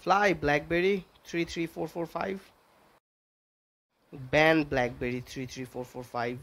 Fly BlackBerry 33445. Ban BlackBerry 33445.